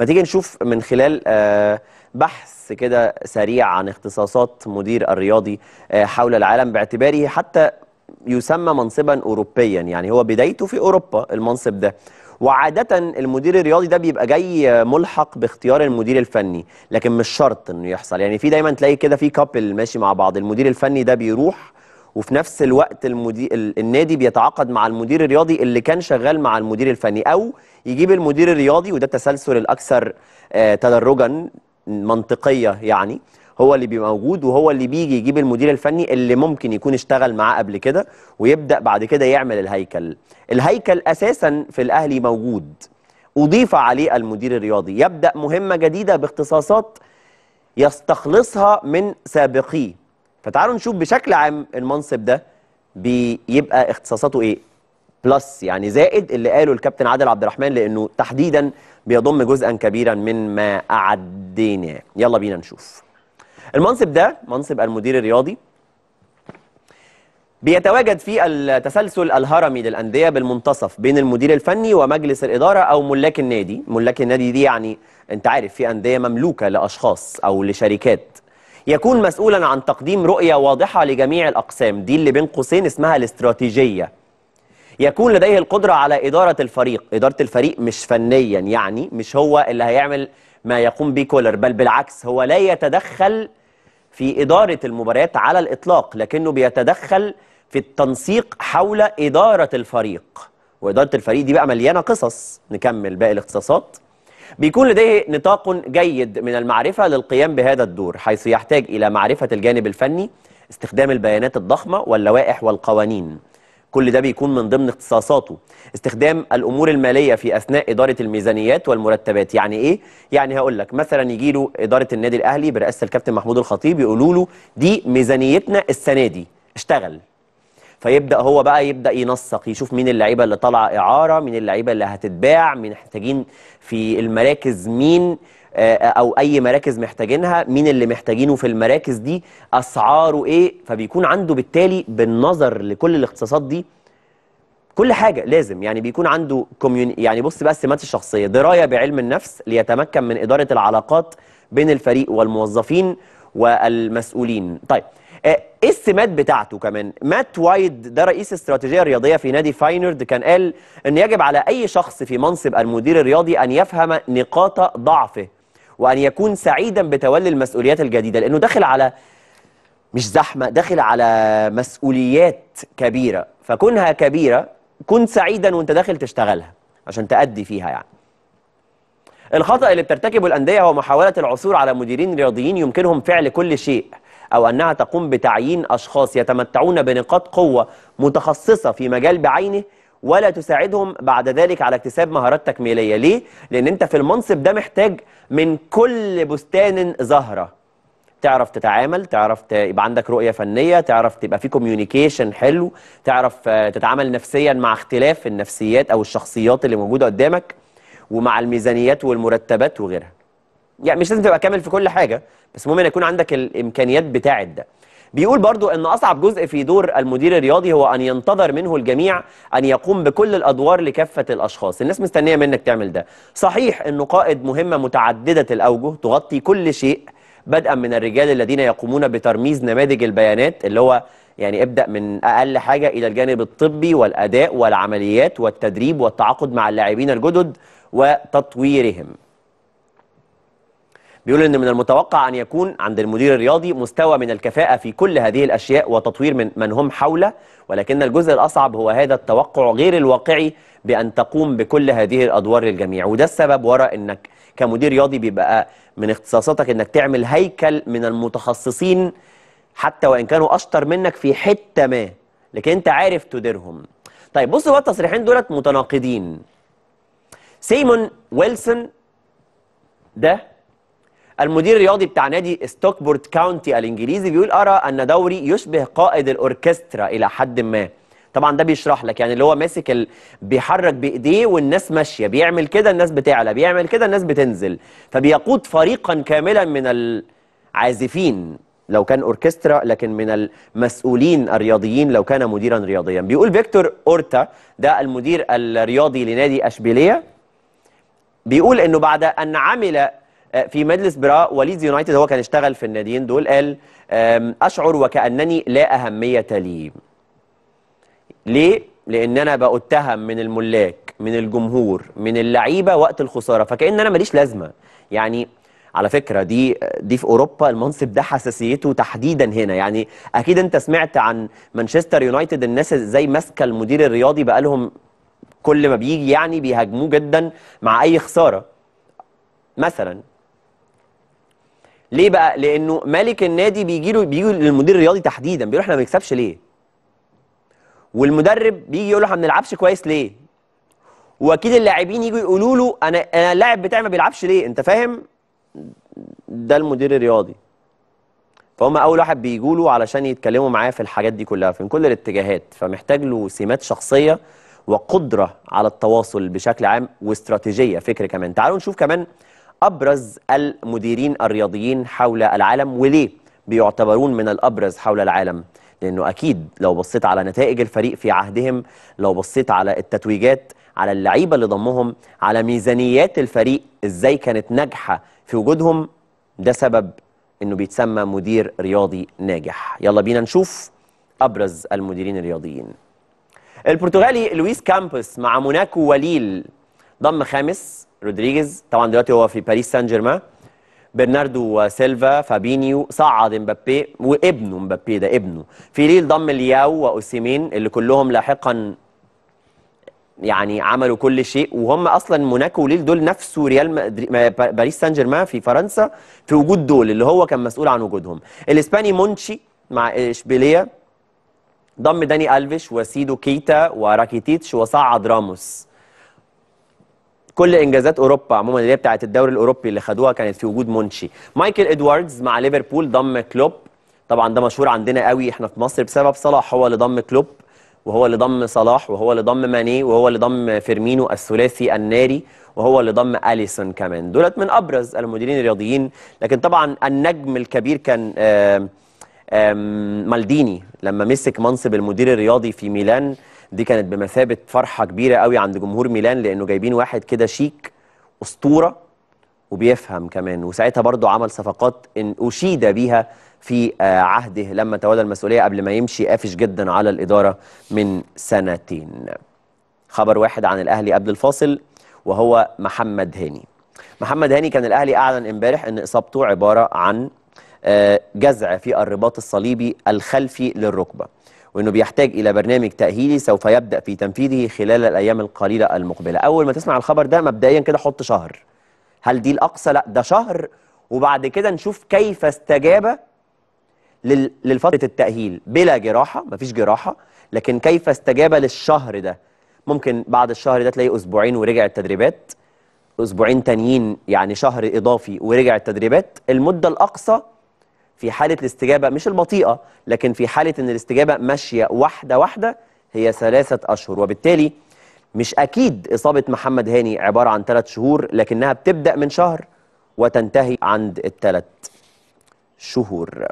ما تيجي نشوف من خلال آه، بحث كده سريع عن اختصاصات مدير الرياضي آه، حول العالم باعتباره حتى يسمى منصبا أوروبيا يعني هو بدايته في أوروبا المنصب ده وعادة المدير الرياضي ده بيبقى جاي آه، ملحق باختيار المدير الفني لكن مش شرط انه يحصل يعني في دايما تلاقي كده في كابل ماشي مع بعض المدير الفني ده بيروح وفي نفس الوقت المدير النادي بيتعاقد مع المدير الرياضي اللي كان شغال مع المدير الفني او يجيب المدير الرياضي وده التسلسل الاكثر آه، تدرجا منطقيه يعني هو اللي بيبقى موجود وهو اللي بيجي يجيب المدير الفني اللي ممكن يكون اشتغل معاه قبل كده ويبدا بعد كده يعمل الهيكل الهيكل اساسا في الاهلي موجود اضيف عليه المدير الرياضي يبدا مهمه جديده باختصاصات يستخلصها من سابقيه فتعالوا نشوف بشكل عام المنصب ده بيبقى اختصاصاته ايه بلس يعني زائد اللي قاله الكابتن عادل عبد الرحمن لانه تحديدا بيضم جزءا كبيرا من ما اعديناه يلا بينا نشوف المنصب ده منصب المدير الرياضي بيتواجد في التسلسل الهرمي للأندية بالمنتصف بين المدير الفني ومجلس الإدارة أو ملاك النادي ملاك النادي دي يعني أنت عارف في أندية مملوكة لأشخاص أو لشركات يكون مسؤولا عن تقديم رؤية واضحة لجميع الأقسام دي اللي بين قوسين اسمها الاستراتيجية يكون لديه القدرة على إدارة الفريق إدارة الفريق مش فنيا يعني مش هو اللي هيعمل ما يقوم به كولر بل بالعكس هو لا يتدخل في إدارة المباريات على الإطلاق لكنه بيتدخل في التنسيق حول إدارة الفريق وإدارة الفريق دي بقى مليانة قصص نكمل باقي الاختصاصات بيكون لديه نطاق جيد من المعرفة للقيام بهذا الدور حيث يحتاج إلى معرفة الجانب الفني استخدام البيانات الضخمة واللوائح والقوانين كل ده بيكون من ضمن اختصاصاته استخدام الامور الماليه في اثناء اداره الميزانيات والمرتبات يعني ايه يعني هقول لك مثلا يجي له اداره النادي الاهلي برئاسه الكابتن محمود الخطيب يقولوا له دي ميزانيتنا السنه دي اشتغل فيبدا هو بقى يبدا ينسق يشوف مين اللعيبه اللي طالعه اعاره مين اللعيبه اللي هتتباع مين محتاجين في المراكز مين آه، آه، او اي مراكز محتاجينها مين اللي محتاجينه في المراكز دي اسعاره ايه فبيكون عنده بالتالي بالنظر لكل الاختصاصات دي كل حاجه لازم يعني بيكون عنده كوميوني... يعني بص بقى السمات الشخصيه درايه بعلم النفس ليتمكن من اداره العلاقات بين الفريق والموظفين والمسؤولين طيب آه، ايه السمات بتاعته كمان مات وايد ده رئيس استراتيجيه رياضيه في نادي فاينرد كان قال ان يجب على اي شخص في منصب المدير الرياضي ان يفهم نقاط ضعفه وان يكون سعيدا بتولي المسؤوليات الجديده لانه داخل على مش زحمه داخل على مسؤوليات كبيره فكونها كبيره كن سعيدا وانت داخل تشتغلها عشان تأدي فيها يعني الخطأ اللي بترتكبه الأندية هو محاولة العثور على مديرين رياضيين يمكنهم فعل كل شيء أو أنها تقوم بتعيين أشخاص يتمتعون بنقاط قوة متخصصة في مجال بعينه ولا تساعدهم بعد ذلك على اكتساب مهارات تكميلية ليه؟ لأن أنت في المنصب ده محتاج من كل بستان زهرة تعرف تتعامل تعرف يبقى عندك رؤية فنية تعرف تبقى في كوميونيكيشن حلو تعرف آه، تتعامل نفسيا مع اختلاف النفسيات أو الشخصيات اللي موجودة قدامك ومع الميزانيات والمرتبات وغيرها يعني مش لازم تبقى كامل في كل حاجه بس المهم ان يكون عندك الامكانيات بتاعه ده بيقول برضو ان اصعب جزء في دور المدير الرياضي هو ان ينتظر منه الجميع ان يقوم بكل الادوار لكافه الاشخاص الناس مستنيه منك تعمل ده صحيح انه قائد مهمه متعدده الاوجه تغطي كل شيء بدءا من الرجال الذين يقومون بترميز نماذج البيانات اللي هو يعني ابدا من اقل حاجه الى الجانب الطبي والاداء والعمليات والتدريب والتعاقد مع اللاعبين الجدد وتطويرهم بيقول ان من المتوقع ان يكون عند المدير الرياضي مستوى من الكفاءه في كل هذه الاشياء وتطوير من من هم حوله ولكن الجزء الاصعب هو هذا التوقع غير الواقعي بان تقوم بكل هذه الادوار للجميع وده السبب وراء انك كمدير رياضي بيبقى من اختصاصاتك انك تعمل هيكل من المتخصصين حتى وان كانوا اشطر منك في حته ما لكن انت عارف تديرهم طيب بصوا بقى التصريحين دولت متناقضين سيمون ويلسون ده المدير الرياضي بتاع نادي ستوكبورت كاونتي الانجليزي بيقول ارى ان دوري يشبه قائد الاوركسترا الى حد ما طبعا ده بيشرح لك يعني اللي هو ماسك ال... بيحرك بايديه والناس ماشيه بيعمل كده الناس بتعلى بيعمل كده الناس بتنزل فبيقود فريقا كاملا من العازفين لو كان اوركسترا لكن من المسؤولين الرياضيين لو كان مديرا رياضيا بيقول فيكتور اورتا ده المدير الرياضي لنادي اشبيليه بيقول انه بعد ان عمل آه، في مجلس براء وليدز يونايتد هو كان اشتغل في الناديين دول قال اشعر وكانني لا اهميه لي ليه لان انا باتهم من الملاك من الجمهور من اللعيبه وقت الخساره فكان انا ماليش لازمه يعني على فكره دي دي في اوروبا المنصب ده حساسيته تحديدا هنا يعني اكيد انت سمعت عن مانشستر يونايتد الناس ازاي ماسكه المدير الرياضي بقالهم كل ما بيجي يعني بيهاجموه جدا مع اي خساره مثلا ليه بقى لانه ملك النادي بيجي له بيجي للمدير الرياضي تحديدا بيقول احنا ما بنكسبش ليه والمدرب بيجي يقول له احنا ما بنلعبش كويس ليه واكيد اللاعبين يجوا يقولوا له انا انا اللاعب بتاعي ما بيلعبش ليه انت فاهم ده المدير الرياضي فهم اول واحد بيجوا له علشان يتكلموا معاه في الحاجات دي كلها في كل الاتجاهات فمحتاج له سمات شخصيه وقدره على التواصل بشكل عام واستراتيجيه فكر كمان تعالوا نشوف كمان أبرز المديرين الرياضيين حول العالم وليه بيعتبرون من الأبرز حول العالم لأنه أكيد لو بصيت على نتائج الفريق في عهدهم لو بصيت على التتويجات على اللعيبة اللي ضمهم على ميزانيات الفريق إزاي كانت ناجحة في وجودهم ده سبب انه بيتسمى مدير رياضي ناجح يلا بينا نشوف ابرز المديرين الرياضيين البرتغالي لويس كامبوس مع موناكو وليل ضم خامس رودريجيز طبعا دلوقتي هو في باريس سان جيرمان برناردو وسيلفا فابينيو صعد مبابي وابنه مبابي ده ابنه في ليل ضم لياو واوسيمين اللي كلهم لاحقا يعني عملوا كل شيء وهم اصلا موناكو وليل دول نفسه ريال باريس سان جيرمان في فرنسا في وجود دول اللي هو كان مسؤول عن وجودهم الاسباني مونشي مع اشبيليه ضم داني الفيش وسيدو كيتا وراكيتيتش وصعد راموس كل انجازات اوروبا عموما اللي هي بتاعه الدوري الاوروبي اللي خدوها كانت في وجود مونشي مايكل ادواردز مع ليفربول ضم كلوب طبعا ده مشهور عندنا قوي احنا في مصر بسبب صلاح هو اللي ضم كلوب وهو اللي ضم صلاح وهو اللي ضم ماني وهو اللي ضم فيرمينو الثلاثي الناري وهو اللي ضم اليسون كمان دولت من ابرز المديرين الرياضيين لكن طبعا النجم الكبير كان آم آم مالديني لما مسك منصب المدير الرياضي في ميلان دي كانت بمثابه فرحه كبيره قوي عند جمهور ميلان لانه جايبين واحد كده شيك اسطوره وبيفهم كمان وساعتها برضه عمل صفقات ان اشيد بيها في آه، عهده لما تولى المسؤوليه قبل ما يمشي قافش جدا على الاداره من سنتين. خبر واحد عن الاهلي قبل الفاصل وهو محمد هاني. محمد هاني كان الاهلي اعلن امبارح ان اصابته عباره عن آه، جزع في الرباط الصليبي الخلفي للركبه. وانه بيحتاج الى برنامج تاهيلي سوف يبدا في تنفيذه خلال الايام القليله المقبله اول ما تسمع الخبر ده مبدئيا كده حط شهر هل دي الاقصى لا ده شهر وبعد كده نشوف كيف استجاب للفتره التاهيل بلا جراحه مفيش جراحه لكن كيف استجاب للشهر ده ممكن بعد الشهر ده تلاقي اسبوعين ورجع التدريبات اسبوعين تانيين يعني شهر اضافي ورجع التدريبات المده الاقصى في حالة الاستجابة مش البطيئة لكن في حالة أن الاستجابة ماشية واحدة واحدة هي ثلاثة أشهر وبالتالي مش أكيد إصابة محمد هاني عبارة عن ثلاث شهور لكنها بتبدأ من شهر وتنتهي عند الثلاث شهور